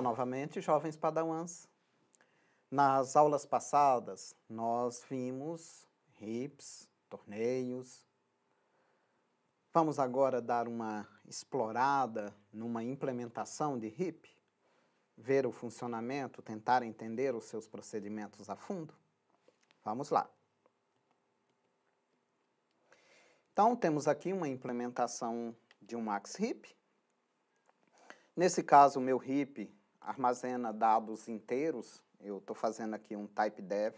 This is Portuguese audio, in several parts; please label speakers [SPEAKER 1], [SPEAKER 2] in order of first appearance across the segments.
[SPEAKER 1] novamente, jovens padawans. Nas aulas passadas, nós vimos hips, torneios. Vamos agora dar uma explorada numa implementação de hip, ver o funcionamento, tentar entender os seus procedimentos a fundo. Vamos lá. Então, temos aqui uma implementação de um max hip. Nesse caso, o meu hip armazena dados inteiros, eu estou fazendo aqui um type def,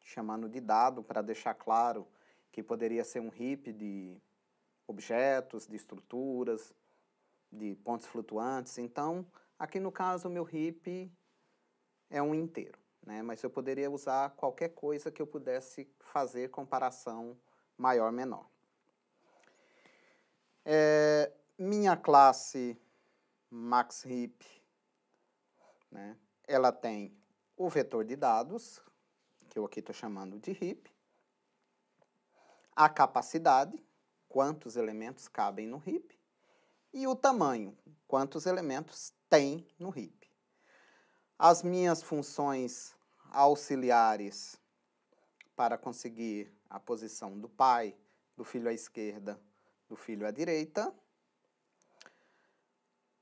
[SPEAKER 1] chamando de dado para deixar claro que poderia ser um heap de objetos, de estruturas, de pontos flutuantes. Então, aqui no caso, o meu heap é um inteiro, né? mas eu poderia usar qualquer coisa que eu pudesse fazer comparação maior menor. É, minha classe MaxHeap né? Ela tem o vetor de dados, que eu aqui estou chamando de heap, a capacidade, quantos elementos cabem no heap, e o tamanho, quantos elementos tem no heap. As minhas funções auxiliares para conseguir a posição do pai, do filho à esquerda, do filho à direita.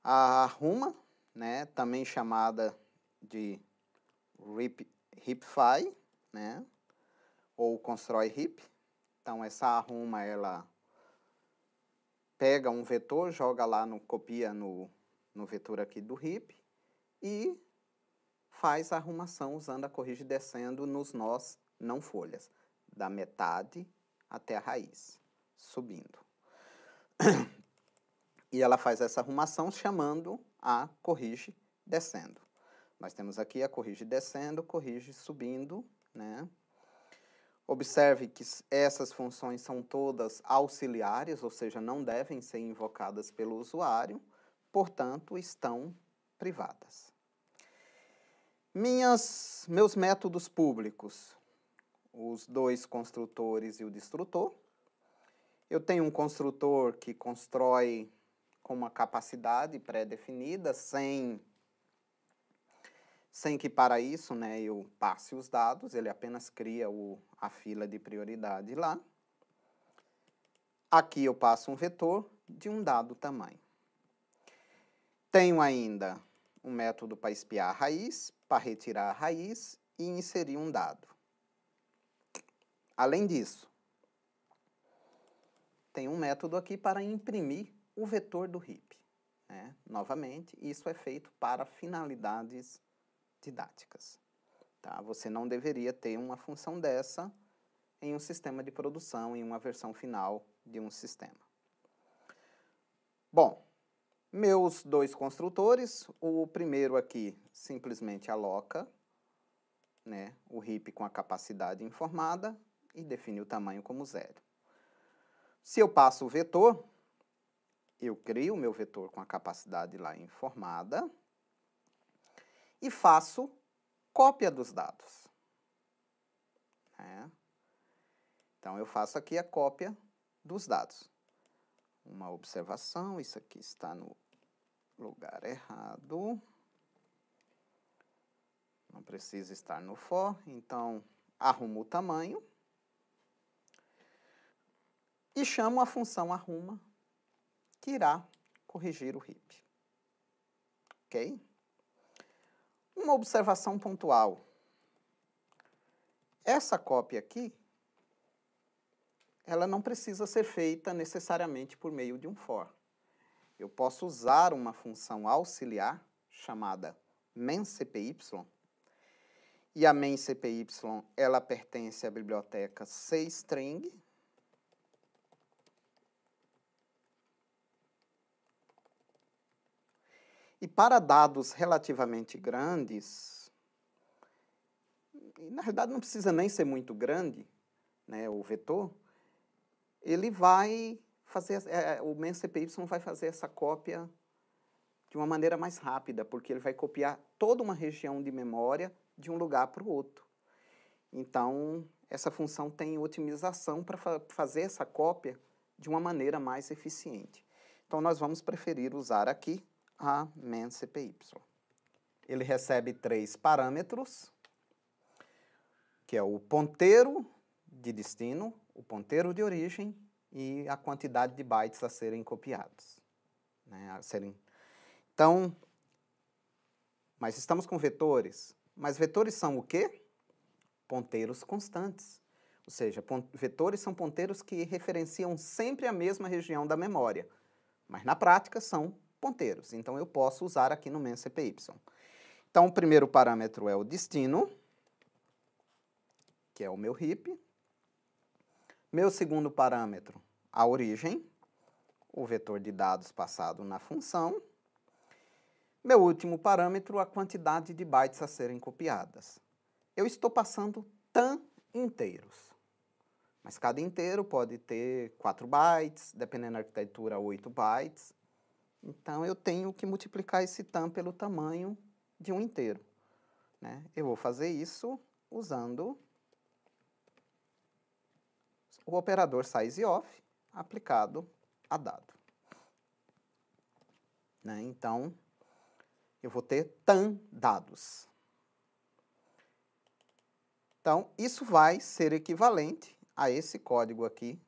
[SPEAKER 1] A arruma, né, também chamada de RIP, RIPFI, né, ou constrói RIP. Então, essa arruma, ela pega um vetor, joga lá no, copia no, no vetor aqui do RIP e faz a arrumação usando a corrige descendo nos nós não folhas, da metade até a raiz, subindo. E ela faz essa arrumação chamando a corrige descendo. Nós temos aqui a corrige descendo, corrige subindo, né? Observe que essas funções são todas auxiliares, ou seja, não devem ser invocadas pelo usuário, portanto, estão privadas. Minhas, meus métodos públicos, os dois construtores e o destrutor. Eu tenho um construtor que constrói com uma capacidade pré-definida, sem, sem que para isso né, eu passe os dados, ele apenas cria o, a fila de prioridade lá. Aqui eu passo um vetor de um dado tamanho. Tenho ainda um método para espiar a raiz, para retirar a raiz e inserir um dado. Além disso, tem um método aqui para imprimir o vetor do RIP. Né? Novamente, isso é feito para finalidades didáticas. Tá? Você não deveria ter uma função dessa em um sistema de produção, em uma versão final de um sistema. Bom, meus dois construtores, o primeiro aqui simplesmente aloca né, o RIP com a capacidade informada e define o tamanho como zero. Se eu passo o vetor, eu crio o meu vetor com a capacidade lá informada e faço cópia dos dados. Né? Então, eu faço aqui a cópia dos dados. Uma observação, isso aqui está no lugar errado. Não precisa estar no for, então arrumo o tamanho. E chamo a função arruma que irá corrigir o RIP. Ok? Uma observação pontual. Essa cópia aqui, ela não precisa ser feita necessariamente por meio de um for. Eu posso usar uma função auxiliar chamada memcpy e a memcpy ela pertence à biblioteca cstring E para dados relativamente grandes, na realidade não precisa nem ser muito grande, né, o vetor, ele vai fazer, é, o memcpy vai fazer essa cópia de uma maneira mais rápida, porque ele vai copiar toda uma região de memória de um lugar para o outro. Então, essa função tem otimização para fa fazer essa cópia de uma maneira mais eficiente. Então, nós vamos preferir usar aqui a men CPY. Ele recebe três parâmetros, que é o ponteiro de destino, o ponteiro de origem e a quantidade de bytes a serem copiados. Né, a serem... Então, mas estamos com vetores. Mas vetores são o quê? Ponteiros constantes. Ou seja, vetores são ponteiros que referenciam sempre a mesma região da memória, mas na prática são ponteiros. Então, eu posso usar aqui no memcpy. CPY. Então, o primeiro parâmetro é o destino, que é o meu hip. Meu segundo parâmetro, a origem, o vetor de dados passado na função. Meu último parâmetro, a quantidade de bytes a serem copiadas. Eu estou passando tan inteiros. Mas cada inteiro pode ter 4 bytes, dependendo da arquitetura, 8 bytes, então eu tenho que multiplicar esse tam pelo tamanho de um inteiro. Né? Eu vou fazer isso usando o operador sizeOf aplicado a dado. Né? Então, eu vou ter tam dados. Então, isso vai ser equivalente a esse código aqui,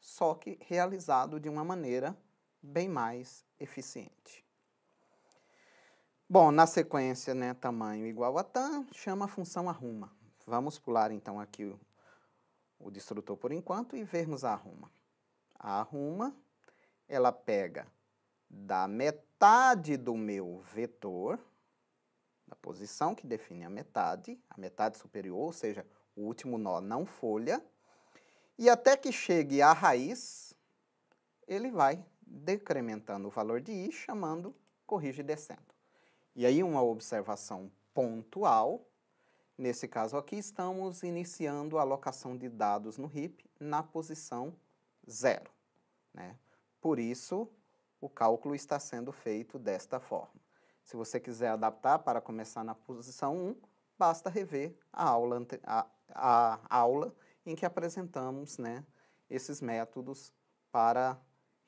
[SPEAKER 1] só que realizado de uma maneira bem mais eficiente. Bom, na sequência, né, tamanho igual a tan, chama a função arruma. Vamos pular então aqui o, o destrutor por enquanto e vermos a arruma. A arruma, ela pega da metade do meu vetor, da posição que define a metade, a metade superior, ou seja, o último nó não folha, e até que chegue à raiz, ele vai decrementando o valor de i, chamando corrige descendo. E aí uma observação pontual, nesse caso aqui estamos iniciando a alocação de dados no RIP na posição zero. Né? Por isso, o cálculo está sendo feito desta forma. Se você quiser adaptar para começar na posição 1, basta rever a aula, a, a aula em que apresentamos né, esses métodos para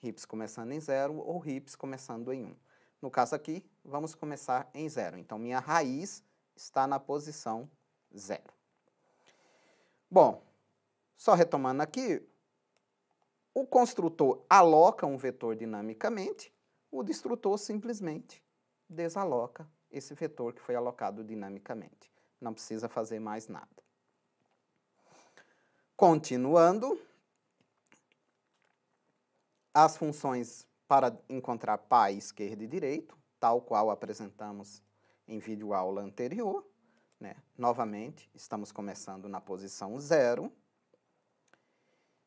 [SPEAKER 1] hips começando em zero ou hips começando em 1. Um. No caso aqui, vamos começar em zero. Então, minha raiz está na posição zero. Bom, só retomando aqui, o construtor aloca um vetor dinamicamente, o destrutor simplesmente desaloca esse vetor que foi alocado dinamicamente. Não precisa fazer mais nada. Continuando, as funções para encontrar pai, esquerda e direito, tal qual apresentamos em vídeo aula anterior. Né? Novamente, estamos começando na posição zero.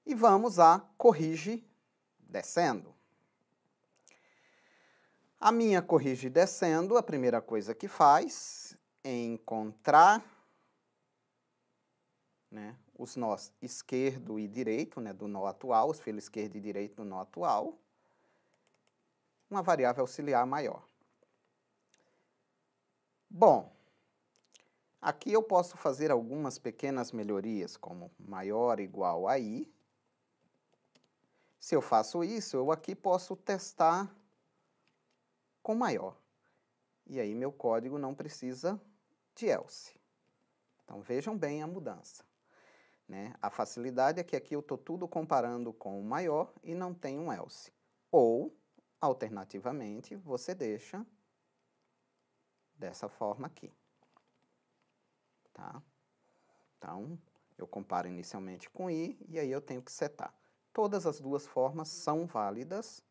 [SPEAKER 1] E vamos a corrige descendo. A minha corrige descendo, a primeira coisa que faz é encontrar né, os nós esquerdo e direito, né, do nó atual, os filhos esquerdo e direito do nó atual, uma variável auxiliar maior. Bom, aqui eu posso fazer algumas pequenas melhorias, como maior igual a i. Se eu faço isso, eu aqui posso testar com maior. E aí meu código não precisa de else. Então vejam bem a mudança. Né? A facilidade é que aqui eu estou tudo comparando com o maior e não tem um else. Ou, alternativamente, você deixa dessa forma aqui. Tá? Então, eu comparo inicialmente com i e aí eu tenho que setar. Todas as duas formas são válidas.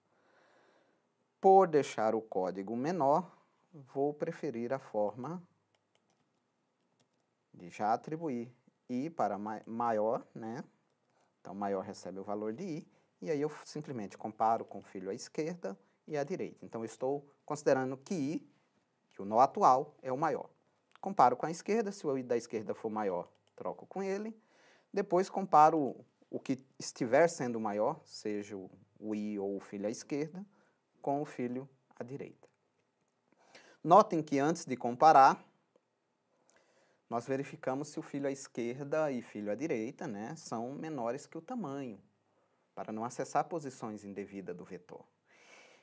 [SPEAKER 1] Por deixar o código menor, vou preferir a forma de já atribuir i para maior, né? Então, maior recebe o valor de i, e aí eu simplesmente comparo com o filho à esquerda e à direita. Então, eu estou considerando que i, que o nó atual, é o maior. Comparo com a esquerda, se o i da esquerda for maior, troco com ele. Depois, comparo o que estiver sendo maior, seja o i ou o filho à esquerda, com o filho à direita. Notem que antes de comparar, nós verificamos se o filho à esquerda e filho à direita né, são menores que o tamanho, para não acessar posições indevidas do vetor.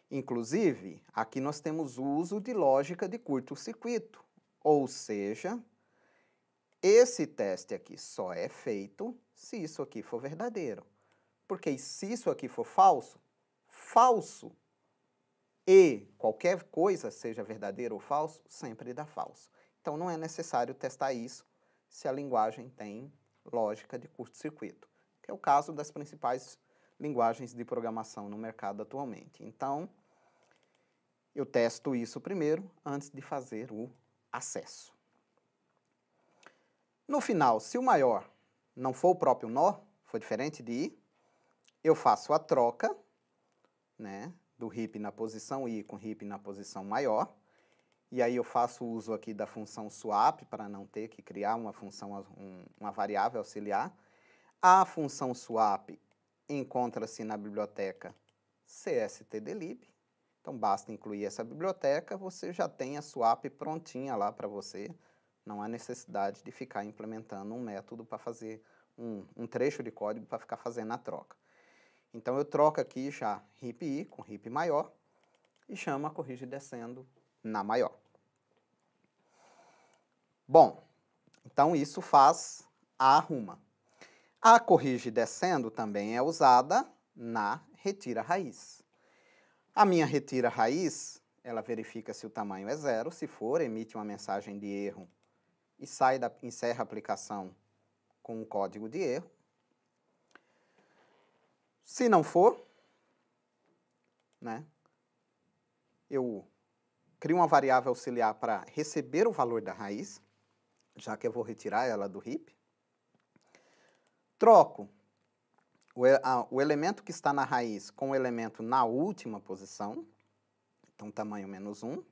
[SPEAKER 1] Inclusive, aqui nós temos o uso de lógica de curto-circuito, ou seja, esse teste aqui só é feito se isso aqui for verdadeiro. Porque se isso aqui for falso, falso e qualquer coisa, seja verdadeiro ou falso, sempre dá falso. Então, não é necessário testar isso se a linguagem tem lógica de curto-circuito, que é o caso das principais linguagens de programação no mercado atualmente. Então, eu testo isso primeiro antes de fazer o acesso. No final, se o maior não for o próprio nó, for diferente de i, eu faço a troca né, do hip na posição i com hip na posição maior, e aí eu faço uso aqui da função swap para não ter que criar uma função, um, uma variável auxiliar. A função swap encontra-se na biblioteca cstdlib. Então basta incluir essa biblioteca, você já tem a swap prontinha lá para você. Não há necessidade de ficar implementando um método para fazer um, um trecho de código para ficar fazendo a troca. Então eu troco aqui já hip i com hip maior e chama corrige descendo na maior. Bom, então isso faz a arruma. A corrige descendo também é usada na retira raiz. A minha retira raiz, ela verifica se o tamanho é zero, se for, emite uma mensagem de erro e sai da, encerra a aplicação com um código de erro. Se não for, né, eu crio uma variável auxiliar para receber o valor da raiz, já que eu vou retirar ela do heap. Troco o, a, o elemento que está na raiz com o elemento na última posição, então tamanho menos 1.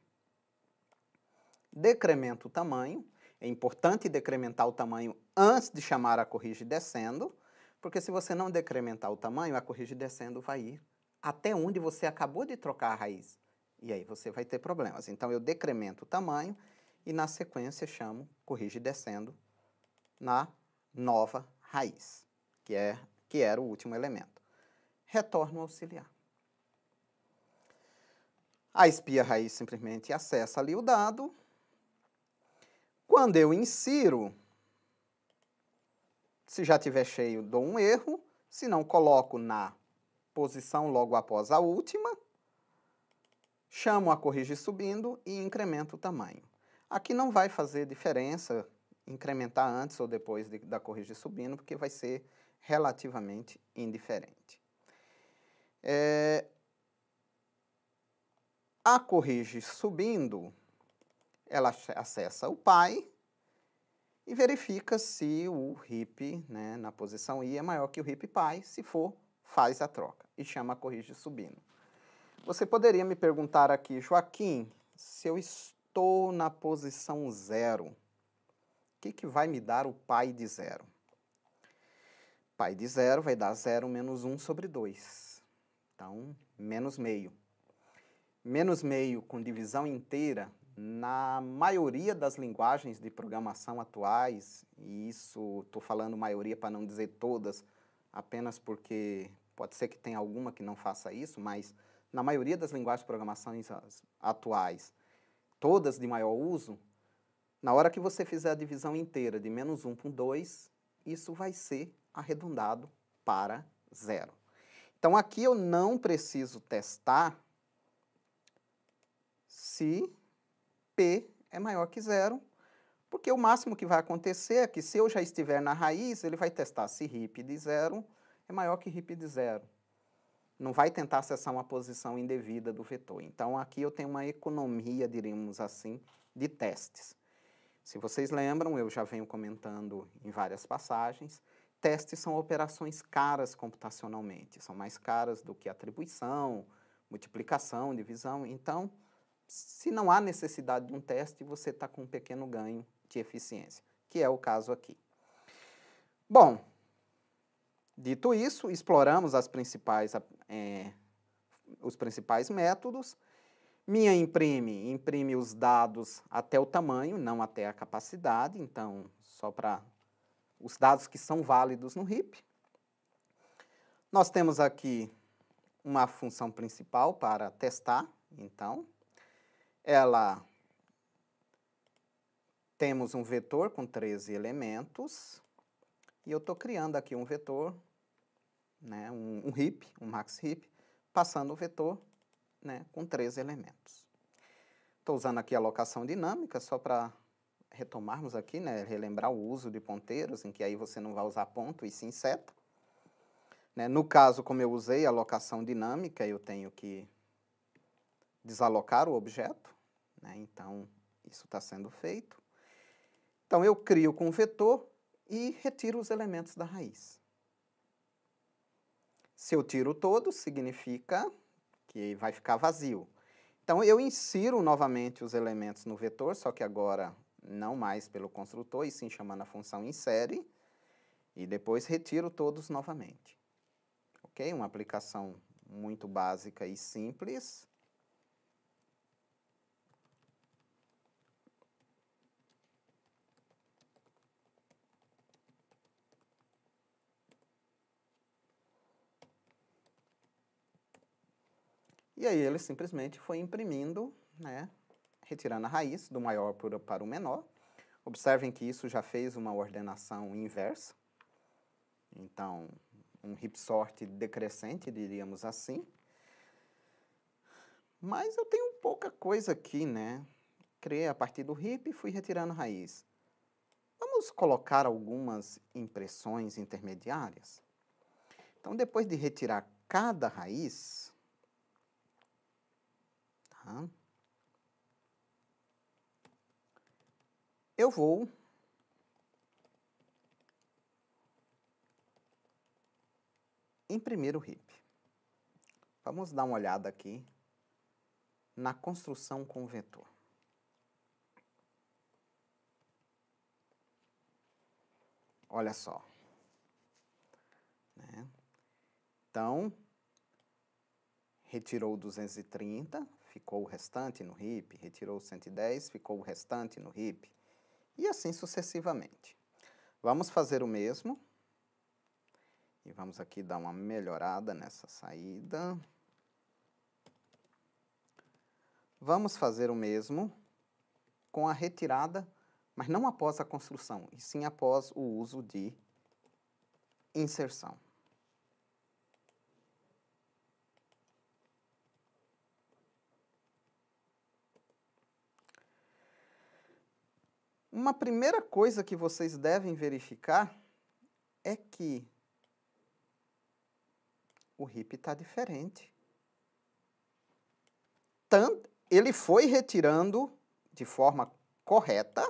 [SPEAKER 1] Decremento o tamanho, é importante decrementar o tamanho antes de chamar a corrige descendo, porque se você não decrementar o tamanho, a corrige descendo vai ir até onde você acabou de trocar a raiz. E aí você vai ter problemas. Então eu decremento o tamanho e na sequência chamo corrige descendo na nova raiz, que, é, que era o último elemento. Retorno auxiliar. A espia raiz simplesmente acessa ali o dado. Quando eu insiro, se já tiver cheio, dou um erro. Se não, coloco na posição logo após a última chamo a corrigir subindo e incremento o tamanho. Aqui não vai fazer diferença incrementar antes ou depois de, da corrigir subindo, porque vai ser relativamente indiferente. É, a corrige subindo, ela acessa o pai e verifica se o hip né, na posição i é maior que o hip pai. Se for, faz a troca e chama a corrige subindo. Você poderia me perguntar aqui, Joaquim, se eu estou na posição zero, o que, que vai me dar o pai de zero? Pai de zero vai dar zero menos 1 um sobre 2. Então, menos meio. Menos meio com divisão inteira, na maioria das linguagens de programação atuais, e isso estou falando maioria para não dizer todas, apenas porque pode ser que tenha alguma que não faça isso, mas na maioria das linguagens de programação atuais, todas de maior uso, na hora que você fizer a divisão inteira de menos 1 por 2, isso vai ser arredondado para zero. Então, aqui eu não preciso testar se P é maior que zero, porque o máximo que vai acontecer é que se eu já estiver na raiz, ele vai testar se RIP de zero é maior que RIP de zero não vai tentar acessar uma posição indevida do vetor. Então, aqui eu tenho uma economia, diríamos assim, de testes. Se vocês lembram, eu já venho comentando em várias passagens, testes são operações caras computacionalmente, são mais caras do que atribuição, multiplicação, divisão. Então, se não há necessidade de um teste, você está com um pequeno ganho de eficiência, que é o caso aqui. Bom, Dito isso, exploramos as principais, é, os principais métodos. Minha imprime, imprime os dados até o tamanho, não até a capacidade, então só para os dados que são válidos no RIP. Nós temos aqui uma função principal para testar, então, ela temos um vetor com 13 elementos, e eu estou criando aqui um vetor né, um, um heap, um max heap, passando o vetor né, com três elementos. Estou usando aqui a locação dinâmica só para retomarmos aqui, né, relembrar o uso de ponteiros, em que aí você não vai usar ponto e sim seta. Né, no caso, como eu usei a locação dinâmica, eu tenho que desalocar o objeto, né, então isso está sendo feito. Então eu crio com o vetor e retiro os elementos da raiz. Se eu tiro todo, significa que vai ficar vazio. Então, eu insiro novamente os elementos no vetor, só que agora não mais pelo construtor, e sim chamando a função insere, e depois retiro todos novamente. Ok? Uma aplicação muito básica e simples. E aí ele simplesmente foi imprimindo, né, retirando a raiz do maior para o menor. Observem que isso já fez uma ordenação inversa. Então, um sort decrescente, diríamos assim. Mas eu tenho pouca coisa aqui, né? Criei a partir do hip e fui retirando a raiz. Vamos colocar algumas impressões intermediárias? Então, depois de retirar cada raiz, eu vou imprimir o RIP. Vamos dar uma olhada aqui na construção com vetor. Olha só. Né? Então, retirou 230, ficou o restante no RIP, retirou 110, ficou o restante no RIP, e assim sucessivamente. Vamos fazer o mesmo, e vamos aqui dar uma melhorada nessa saída. Vamos fazer o mesmo com a retirada, mas não após a construção, e sim após o uso de inserção. Uma primeira coisa que vocês devem verificar é que o RIP está diferente. Tanto, ele foi retirando de forma correta,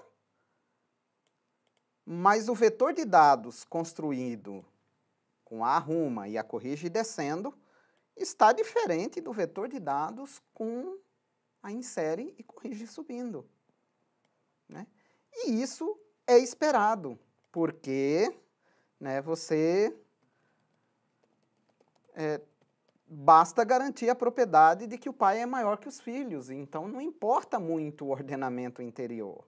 [SPEAKER 1] mas o vetor de dados construído com a arruma e a corrige descendo está diferente do vetor de dados com a insere e corrige subindo. Né? E isso é esperado, porque né, você é, basta garantir a propriedade de que o pai é maior que os filhos, então não importa muito o ordenamento interior.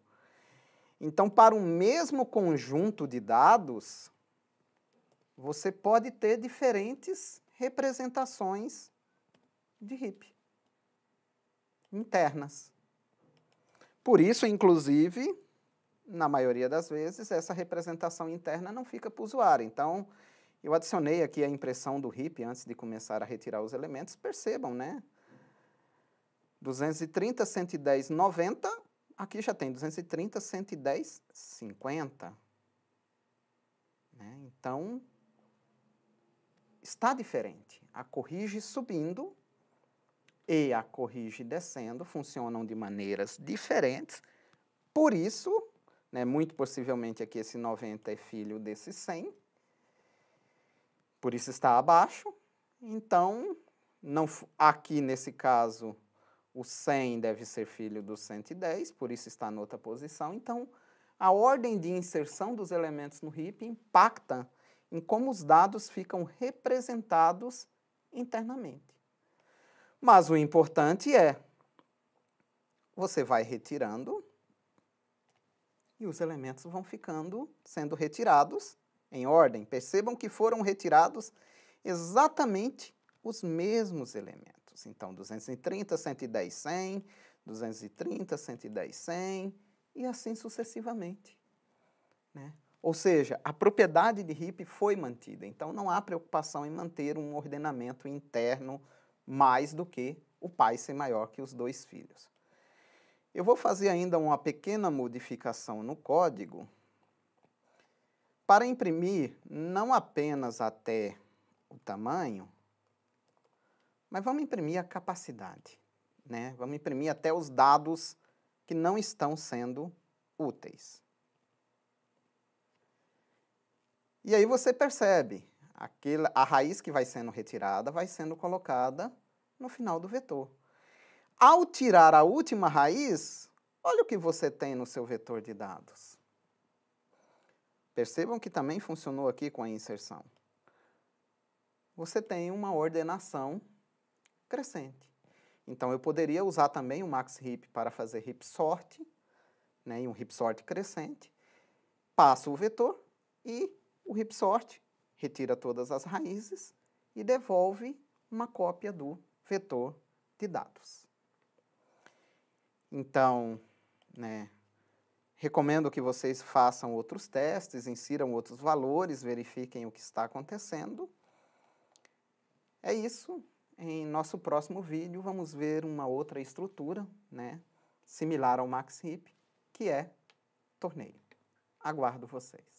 [SPEAKER 1] Então, para o mesmo conjunto de dados, você pode ter diferentes representações de RIP internas. Por isso, inclusive, na maioria das vezes, essa representação interna não fica para o usuário. Então, eu adicionei aqui a impressão do RIP antes de começar a retirar os elementos. Percebam, né? 230, 110, 90. Aqui já tem 230, 110, 50. Né? Então, está diferente. A corrige subindo e a corrige descendo funcionam de maneiras diferentes. Por isso, né? Muito possivelmente aqui esse 90 é filho desse 100, por isso está abaixo. Então, não, aqui nesse caso, o 100 deve ser filho do 110, por isso está outra posição. Então, a ordem de inserção dos elementos no RIP impacta em como os dados ficam representados internamente. Mas o importante é, você vai retirando e os elementos vão ficando sendo retirados em ordem. Percebam que foram retirados exatamente os mesmos elementos. Então, 230, 110, 100, 230, 110, 100 e assim sucessivamente. Né? Ou seja, a propriedade de heap foi mantida, então não há preocupação em manter um ordenamento interno mais do que o pai ser maior que os dois filhos. Eu vou fazer ainda uma pequena modificação no código para imprimir não apenas até o tamanho, mas vamos imprimir a capacidade, né? Vamos imprimir até os dados que não estão sendo úteis. E aí você percebe, aquela, a raiz que vai sendo retirada vai sendo colocada no final do vetor. Ao tirar a última raiz, olha o que você tem no seu vetor de dados. Percebam que também funcionou aqui com a inserção. Você tem uma ordenação crescente. Então, eu poderia usar também o max para fazer hip sort, né, um hip sort crescente. Passo o vetor e o hip sort retira todas as raízes e devolve uma cópia do vetor de dados. Então, né, recomendo que vocês façam outros testes, insiram outros valores, verifiquem o que está acontecendo. É isso. Em nosso próximo vídeo, vamos ver uma outra estrutura, né, similar ao MaxHip, que é torneio. Aguardo vocês.